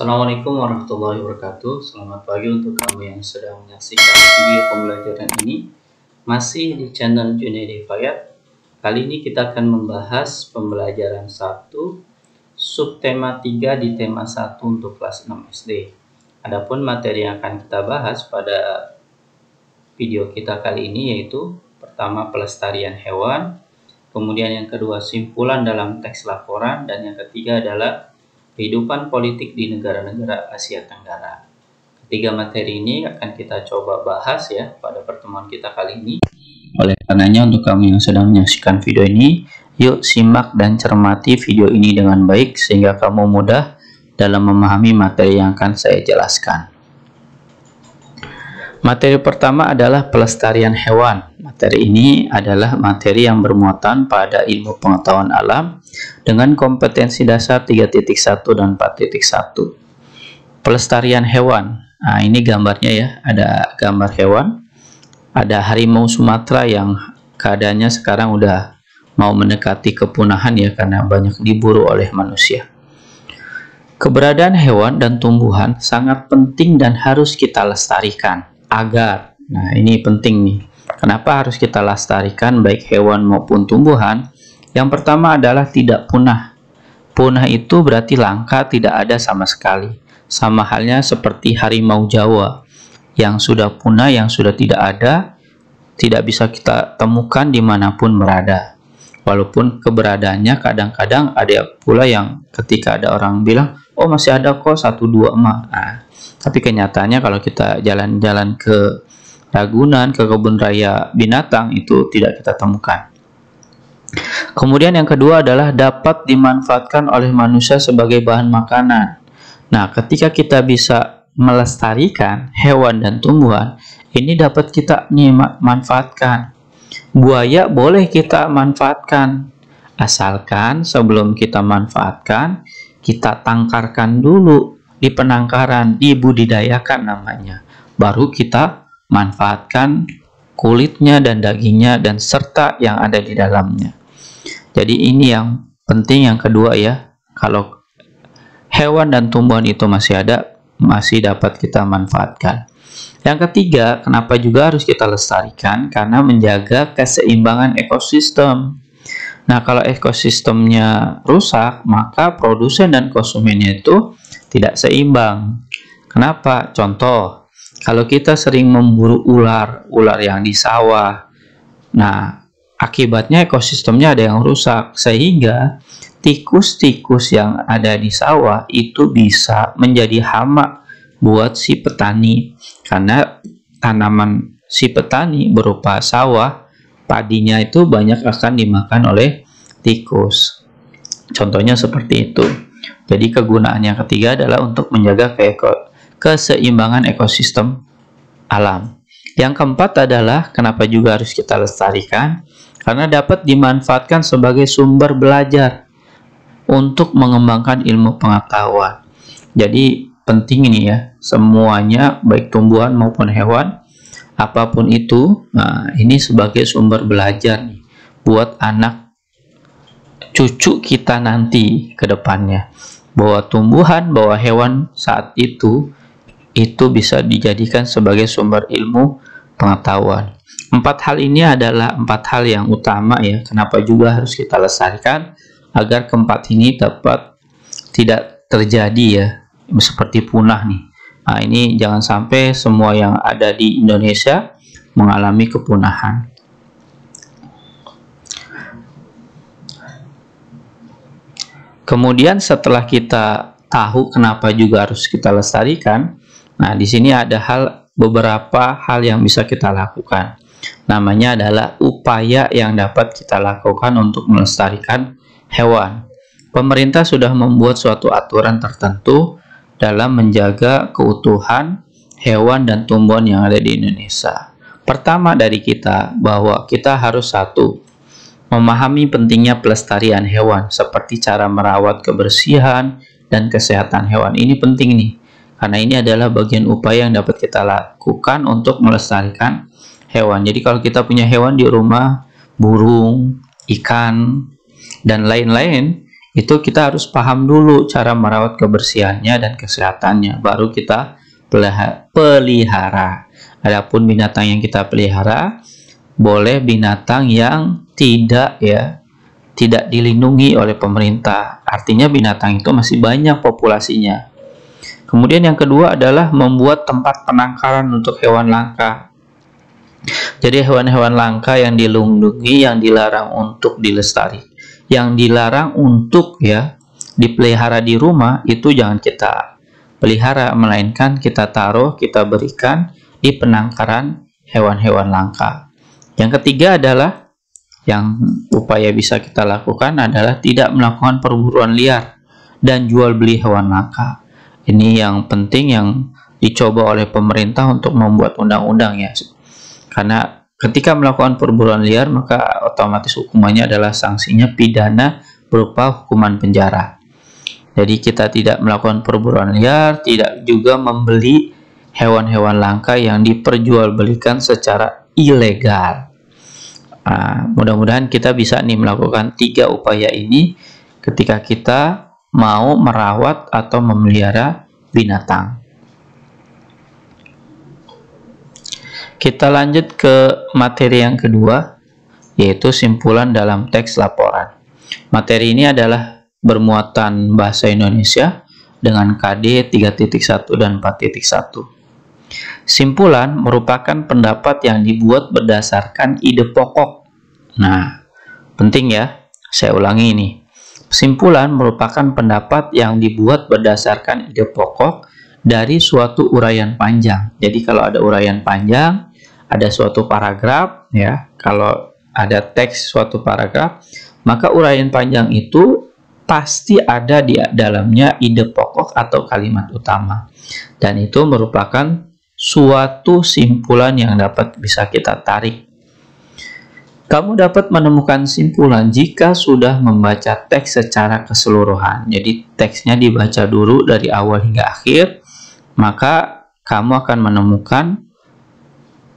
Assalamualaikum warahmatullahi wabarakatuh. Selamat pagi untuk kamu yang sedang menyaksikan video pembelajaran ini. Masih di channel Junaidi Fayat. Kali ini kita akan membahas pembelajaran 1 subtema 3 di tema 1 untuk kelas 6 SD. Adapun materi yang akan kita bahas pada video kita kali ini yaitu pertama pelestarian hewan, kemudian yang kedua simpulan dalam teks laporan dan yang ketiga adalah kehidupan politik di negara-negara Asia Tenggara. Ketiga materi ini akan kita coba bahas ya pada pertemuan kita kali ini. Oleh karenanya untuk kamu yang sedang menyaksikan video ini, yuk simak dan cermati video ini dengan baik sehingga kamu mudah dalam memahami materi yang akan saya jelaskan. Materi pertama adalah pelestarian hewan. Materi ini adalah materi yang bermuatan pada ilmu pengetahuan alam dengan kompetensi dasar 3.1 dan 4.1. Pelestarian hewan. Nah, ini gambarnya ya, ada gambar hewan. Ada harimau Sumatera yang keadaannya sekarang udah mau mendekati kepunahan ya karena banyak diburu oleh manusia. Keberadaan hewan dan tumbuhan sangat penting dan harus kita lestarikan agar nah ini penting nih Kenapa harus kita lestarikan baik hewan maupun tumbuhan? Yang pertama adalah tidak punah. Punah itu berarti langka tidak ada sama sekali. Sama halnya seperti harimau Jawa yang sudah punah, yang sudah tidak ada, tidak bisa kita temukan dimanapun berada. Walaupun keberadaannya kadang-kadang ada pula yang ketika ada orang bilang, oh masih ada kok satu dua emak. Nah, tapi kenyataannya kalau kita jalan-jalan ke Ragunan, ke kebun raya binatang itu tidak kita temukan. Kemudian yang kedua adalah dapat dimanfaatkan oleh manusia sebagai bahan makanan. Nah, ketika kita bisa melestarikan hewan dan tumbuhan, ini dapat kita nyimak manfaatkan. Buaya boleh kita manfaatkan, asalkan sebelum kita manfaatkan, kita tangkarkan dulu di penangkaran, dibudidayakan namanya. Baru kita manfaatkan kulitnya dan dagingnya dan serta yang ada di dalamnya. Jadi ini yang penting yang kedua ya. Kalau hewan dan tumbuhan itu masih ada, masih dapat kita manfaatkan. Yang ketiga, kenapa juga harus kita lestarikan? Karena menjaga keseimbangan ekosistem. Nah, kalau ekosistemnya rusak, maka produsen dan konsumennya itu tidak seimbang. Kenapa? Contoh, kalau kita sering memburu ular, ular yang di sawah, nah akibatnya ekosistemnya ada yang rusak sehingga tikus-tikus yang ada di sawah itu bisa menjadi hama buat si petani karena tanaman si petani berupa sawah padinya itu banyak akan dimakan oleh tikus contohnya seperti itu jadi kegunaan yang ketiga adalah untuk menjaga keseimbangan ekosistem alam. Yang keempat adalah kenapa juga harus kita lestarikan? Karena dapat dimanfaatkan sebagai sumber belajar untuk mengembangkan ilmu pengetahuan. Jadi penting ini ya, semuanya baik tumbuhan maupun hewan, apapun itu, nah ini sebagai sumber belajar nih, buat anak cucu kita nanti ke depannya. Bahwa tumbuhan, bahwa hewan saat itu itu bisa dijadikan sebagai sumber ilmu pengetahuan. Empat hal ini adalah empat hal yang utama ya. Kenapa juga harus kita lestarikan agar keempat ini dapat tidak terjadi ya seperti punah nih. Nah, ini jangan sampai semua yang ada di Indonesia mengalami kepunahan. Kemudian setelah kita tahu kenapa juga harus kita lestarikan, Nah, di sini ada hal beberapa hal yang bisa kita lakukan. Namanya adalah upaya yang dapat kita lakukan untuk melestarikan hewan. Pemerintah sudah membuat suatu aturan tertentu dalam menjaga keutuhan hewan dan tumbuhan yang ada di Indonesia. Pertama dari kita bahwa kita harus satu memahami pentingnya pelestarian hewan seperti cara merawat kebersihan dan kesehatan hewan. Ini penting nih karena ini adalah bagian upaya yang dapat kita lakukan untuk melestarikan hewan. Jadi kalau kita punya hewan di rumah, burung, ikan, dan lain-lain, itu kita harus paham dulu cara merawat kebersihannya dan kesehatannya, baru kita pelihara. Adapun binatang yang kita pelihara, boleh binatang yang tidak ya tidak dilindungi oleh pemerintah. Artinya binatang itu masih banyak populasinya Kemudian yang kedua adalah membuat tempat penangkaran untuk hewan langka. Jadi hewan-hewan langka yang dilindungi, yang dilarang untuk dilestari, yang dilarang untuk ya dipelihara di rumah itu jangan kita pelihara, melainkan kita taruh, kita berikan di penangkaran hewan-hewan langka. Yang ketiga adalah yang upaya bisa kita lakukan adalah tidak melakukan perburuan liar dan jual beli hewan langka. Ini yang penting yang dicoba oleh pemerintah untuk membuat undang-undang ya. Karena ketika melakukan perburuan liar maka otomatis hukumannya adalah sanksinya pidana berupa hukuman penjara. Jadi kita tidak melakukan perburuan liar, tidak juga membeli hewan-hewan langka yang diperjualbelikan secara ilegal. Nah, mudah-mudahan kita bisa nih melakukan tiga upaya ini ketika kita mau merawat atau memelihara binatang. Kita lanjut ke materi yang kedua, yaitu simpulan dalam teks laporan. Materi ini adalah bermuatan bahasa Indonesia dengan KD 3.1 dan 4.1. Simpulan merupakan pendapat yang dibuat berdasarkan ide pokok. Nah, penting ya, saya ulangi ini. Kesimpulan merupakan pendapat yang dibuat berdasarkan ide pokok dari suatu uraian panjang. Jadi kalau ada uraian panjang, ada suatu paragraf, ya. Kalau ada teks suatu paragraf, maka uraian panjang itu pasti ada di dalamnya ide pokok atau kalimat utama. Dan itu merupakan suatu simpulan yang dapat bisa kita tarik kamu dapat menemukan simpulan jika sudah membaca teks secara keseluruhan. Jadi teksnya dibaca dulu dari awal hingga akhir, maka kamu akan menemukan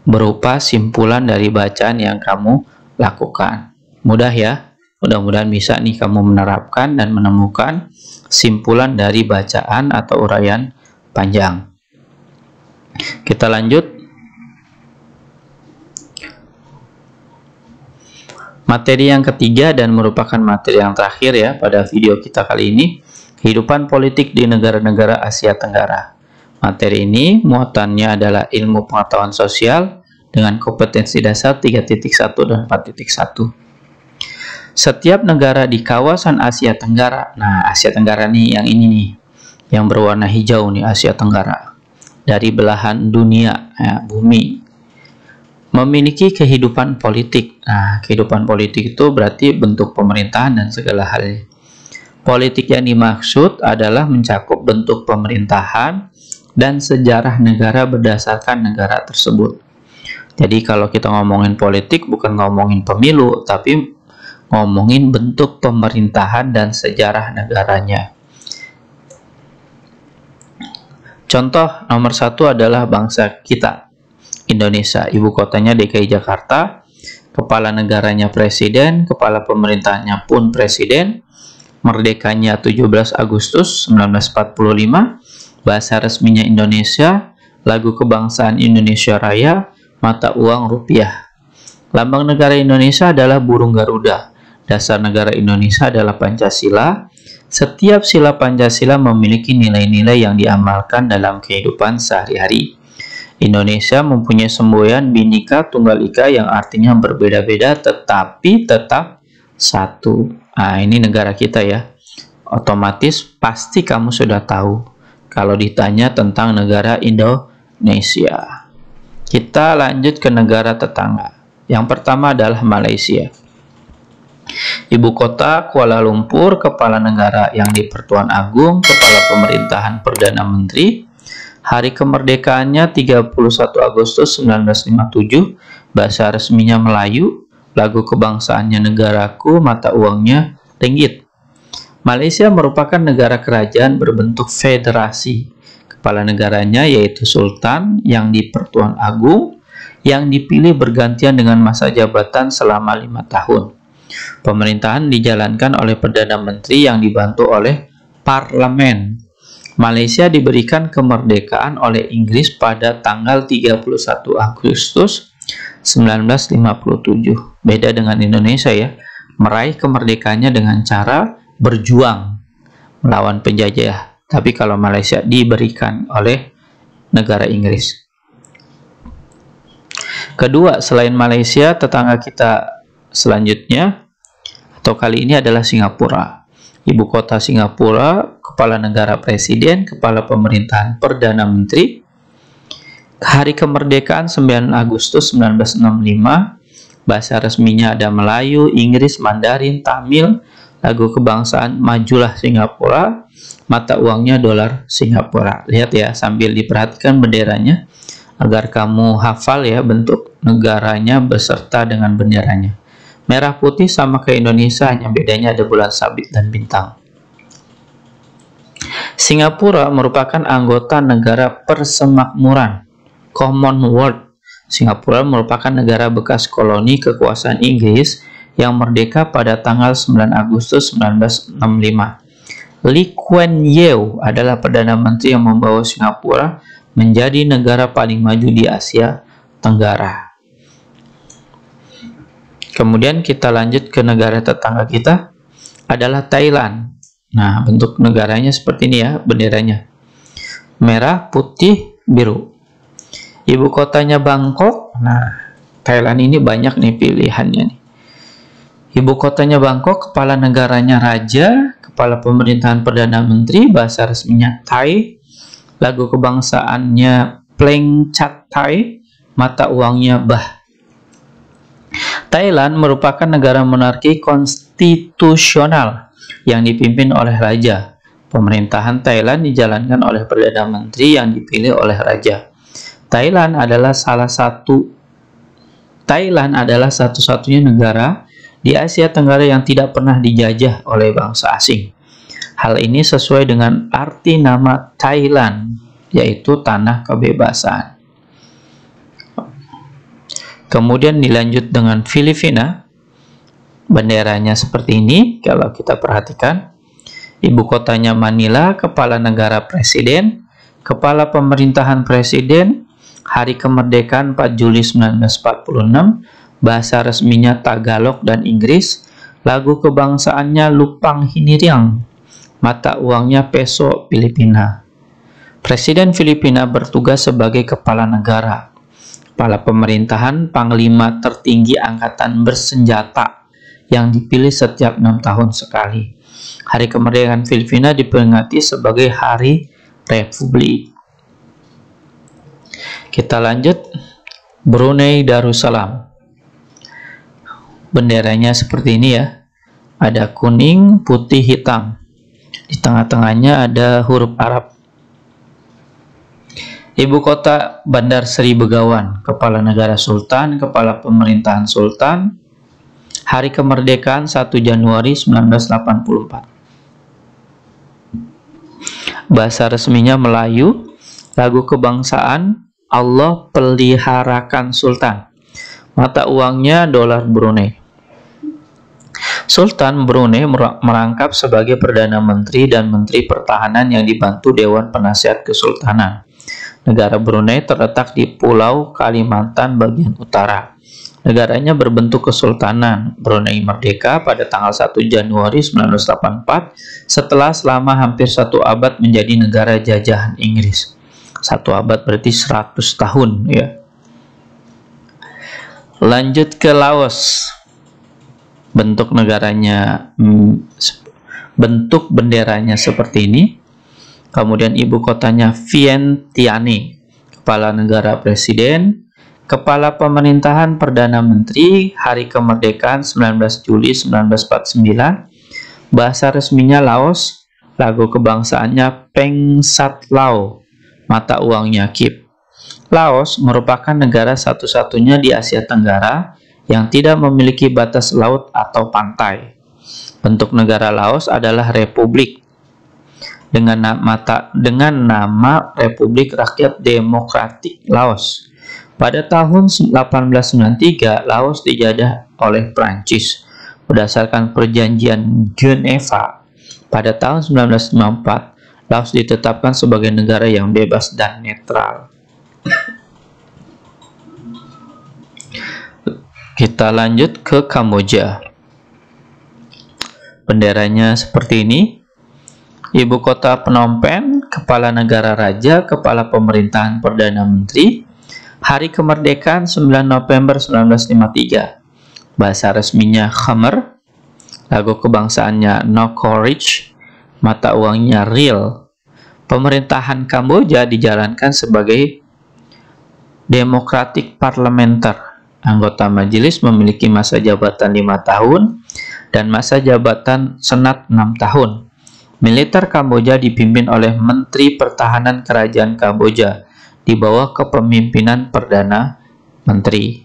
berupa simpulan dari bacaan yang kamu lakukan. Mudah ya? Mudah-mudahan bisa nih kamu menerapkan dan menemukan simpulan dari bacaan atau uraian panjang. Kita lanjut Materi yang ketiga dan merupakan materi yang terakhir ya pada video kita kali ini, kehidupan politik di negara-negara Asia Tenggara. Materi ini muatannya adalah ilmu pengetahuan sosial dengan kompetensi dasar 3.1 dan 4.1. Setiap negara di kawasan Asia Tenggara, nah Asia Tenggara nih yang ini nih, yang berwarna hijau nih Asia Tenggara, dari belahan dunia, ya, bumi, memiliki kehidupan politik. Nah, kehidupan politik itu berarti bentuk pemerintahan dan segala hal Politik yang dimaksud adalah mencakup bentuk pemerintahan dan sejarah negara berdasarkan negara tersebut. Jadi kalau kita ngomongin politik bukan ngomongin pemilu, tapi ngomongin bentuk pemerintahan dan sejarah negaranya. Contoh nomor satu adalah bangsa kita. Indonesia, ibu kotanya DKI Jakarta, kepala negaranya presiden, kepala pemerintahnya pun presiden, merdekanya 17 Agustus 1945, bahasa resminya Indonesia, lagu kebangsaan Indonesia Raya, mata uang rupiah. Lambang negara Indonesia adalah burung Garuda. Dasar negara Indonesia adalah Pancasila. Setiap sila Pancasila memiliki nilai-nilai yang diamalkan dalam kehidupan sehari-hari. Indonesia mempunyai semboyan binika tunggal ika yang artinya berbeda-beda tetapi tetap satu. Nah, ini negara kita ya. Otomatis pasti kamu sudah tahu kalau ditanya tentang negara Indonesia. Kita lanjut ke negara tetangga. Yang pertama adalah Malaysia. Ibu kota Kuala Lumpur, kepala negara yang di-Pertuan Agung, kepala pemerintahan Perdana Menteri, Hari kemerdekaannya 31 Agustus 1957, bahasa resminya Melayu, lagu kebangsaannya negaraku, mata uangnya ringgit. Malaysia merupakan negara kerajaan berbentuk federasi. Kepala negaranya yaitu Sultan yang di Pertuan Agung yang dipilih bergantian dengan masa jabatan selama lima tahun. Pemerintahan dijalankan oleh Perdana Menteri yang dibantu oleh Parlemen Malaysia diberikan kemerdekaan oleh Inggris pada tanggal 31 Agustus 1957. Beda dengan Indonesia ya. Meraih kemerdekaannya dengan cara berjuang melawan penjajah. Tapi kalau Malaysia diberikan oleh negara Inggris. Kedua, selain Malaysia, tetangga kita selanjutnya atau kali ini adalah Singapura. Ibu kota Singapura kepala negara presiden, kepala pemerintahan, perdana menteri. Hari kemerdekaan 9 Agustus 1965, bahasa resminya ada Melayu, Inggris, Mandarin, Tamil, lagu kebangsaan Majulah Singapura, mata uangnya dolar Singapura. Lihat ya, sambil diperhatikan benderanya agar kamu hafal ya bentuk negaranya beserta dengan benderanya. Merah putih sama ke Indonesia, hanya bedanya ada bulan sabit dan bintang. Singapura merupakan anggota negara persemakmuran Commonwealth. Singapura merupakan negara bekas koloni kekuasaan Inggris yang merdeka pada tanggal 9 Agustus 1965. Lee Kuan Yew adalah Perdana Menteri yang membawa Singapura menjadi negara paling maju di Asia Tenggara. Kemudian kita lanjut ke negara tetangga kita adalah Thailand. Nah, bentuk negaranya seperti ini ya, benderanya. Merah, putih, biru. Ibu kotanya Bangkok. Nah, Thailand ini banyak nih pilihannya nih. Ibu kotanya Bangkok, kepala negaranya raja, kepala pemerintahan perdana menteri, bahasa resminya Thai, lagu kebangsaannya Pleng Chat Thai, mata uangnya Bah. Thailand merupakan negara monarki konstitusional yang dipimpin oleh raja. Pemerintahan Thailand dijalankan oleh Perdana Menteri yang dipilih oleh raja. Thailand adalah salah satu Thailand adalah satu-satunya negara di Asia Tenggara yang tidak pernah dijajah oleh bangsa asing. Hal ini sesuai dengan arti nama Thailand, yaitu tanah kebebasan. Kemudian dilanjut dengan Filipina benderanya seperti ini kalau kita perhatikan ibu kotanya Manila kepala negara presiden kepala pemerintahan presiden hari kemerdekaan 4 Juli 1946 bahasa resminya Tagalog dan Inggris lagu kebangsaannya Lupang Hiniriang mata uangnya peso Filipina Presiden Filipina bertugas sebagai kepala negara kepala pemerintahan panglima tertinggi angkatan bersenjata yang dipilih setiap enam tahun sekali. Hari kemerdekaan Filipina diperingati sebagai Hari Republik. Kita lanjut Brunei Darussalam. Benderanya seperti ini ya. Ada kuning, putih, hitam. Di tengah-tengahnya ada huruf Arab. Ibu kota Bandar Seri Begawan, kepala negara sultan, kepala pemerintahan sultan, Hari Kemerdekaan 1 Januari 1984. Bahasa resminya Melayu, lagu kebangsaan Allah peliharakan sultan. Mata uangnya dolar Brunei. Sultan Brunei merangkap sebagai Perdana Menteri dan Menteri Pertahanan yang dibantu Dewan Penasihat Kesultanan. Negara Brunei terletak di Pulau Kalimantan bagian utara. Negaranya berbentuk kesultanan. Brunei merdeka pada tanggal 1 Januari 1984 setelah selama hampir satu abad menjadi negara jajahan Inggris. Satu abad berarti 100 tahun ya. Lanjut ke Laos. Bentuk negaranya mm, bentuk benderanya seperti ini. Kemudian ibu kotanya Vientiane, kepala negara presiden, Kepala Pemerintahan Perdana Menteri Hari Kemerdekaan 19 Juli 1949 Bahasa resminya Laos Lagu kebangsaannya Peng Sat Lao Mata uangnya Kip Laos merupakan negara satu-satunya di Asia Tenggara yang tidak memiliki batas laut atau pantai. Bentuk negara Laos adalah republik dengan dengan nama Republik Rakyat Demokratik Laos pada tahun 1893, Laos dijajah oleh Prancis. Berdasarkan perjanjian Geneva, pada tahun 1994, Laos ditetapkan sebagai negara yang bebas dan netral. Kita lanjut ke Kamboja. Benderanya seperti ini. Ibu kota Phnom Penh, kepala negara raja, kepala pemerintahan perdana menteri, Hari Kemerdekaan 9 November 1953. Bahasa resminya Khmer, lagu kebangsaannya No Courage, mata uangnya Real. Pemerintahan Kamboja dijalankan sebagai demokratik parlementer. Anggota majelis memiliki masa jabatan 5 tahun dan masa jabatan senat 6 tahun. Militer Kamboja dipimpin oleh Menteri Pertahanan Kerajaan Kamboja di bawah kepemimpinan Perdana Menteri.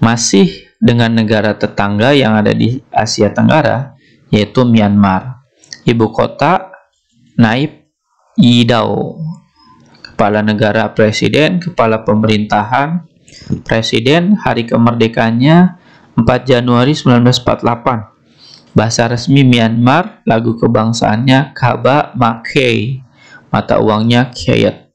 Masih dengan negara tetangga yang ada di Asia Tenggara, yaitu Myanmar. Ibu kota Naib Yidao, kepala negara presiden, kepala pemerintahan, presiden hari kemerdekaannya 4 Januari 1948. Bahasa resmi Myanmar, lagu kebangsaannya Kaba Makhei, mata uangnya Kyat.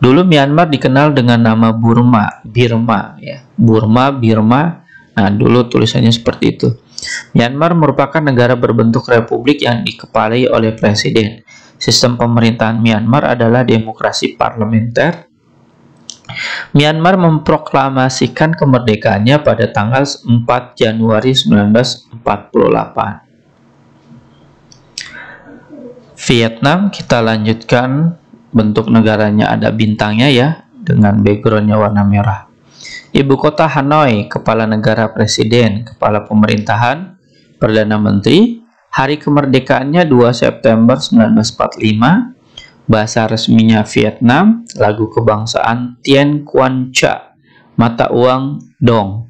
Dulu Myanmar dikenal dengan nama Burma, Birma ya. Burma, Birma. Nah, dulu tulisannya seperti itu. Myanmar merupakan negara berbentuk republik yang dikepalai oleh presiden. Sistem pemerintahan Myanmar adalah demokrasi parlementer. Myanmar memproklamasikan kemerdekaannya pada tanggal 4 Januari 1948. Vietnam kita lanjutkan bentuk negaranya ada bintangnya ya dengan backgroundnya warna merah. Ibu kota Hanoi, kepala negara presiden, kepala pemerintahan, perdana menteri, hari kemerdekaannya 2 September 1945, bahasa resminya Vietnam, lagu kebangsaan Tien Quan Cha, mata uang Dong.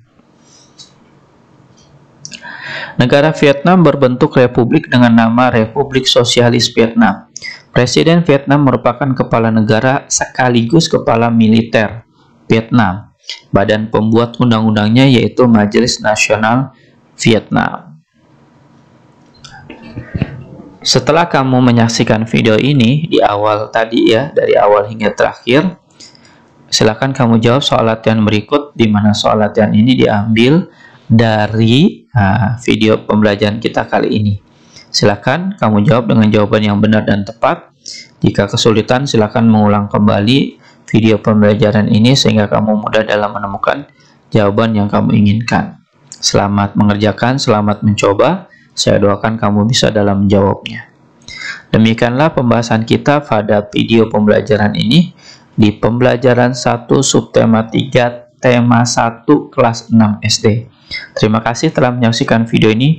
Negara Vietnam berbentuk republik dengan nama Republik Sosialis Vietnam. Presiden Vietnam merupakan kepala negara sekaligus kepala militer Vietnam. Badan pembuat undang-undangnya yaitu Majelis Nasional Vietnam. Setelah kamu menyaksikan video ini di awal tadi ya, dari awal hingga terakhir, silakan kamu jawab soal latihan berikut di mana soal latihan ini diambil dari nah, video pembelajaran kita kali ini. Silakan kamu jawab dengan jawaban yang benar dan tepat. Jika kesulitan, silakan mengulang kembali video pembelajaran ini sehingga kamu mudah dalam menemukan jawaban yang kamu inginkan. Selamat mengerjakan, selamat mencoba. Saya doakan kamu bisa dalam menjawabnya. Demikianlah pembahasan kita pada video pembelajaran ini di pembelajaran 1 subtema 3 tema 1 kelas 6 SD. Terima kasih telah menyaksikan video ini.